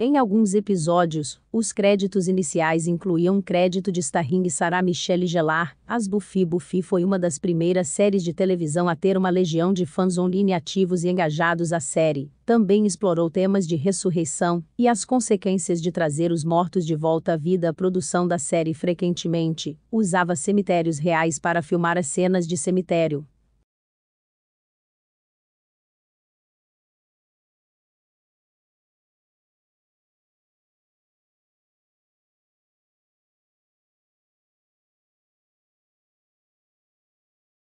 Em alguns episódios, os créditos iniciais incluíam crédito de Starring Sarah Michelle Gellar. As Buffy Buffy foi uma das primeiras séries de televisão a ter uma legião de fãs online ativos e engajados à série. Também explorou temas de ressurreição e as consequências de trazer os mortos de volta à vida. A produção da série frequentemente usava cemitérios reais para filmar as cenas de cemitério.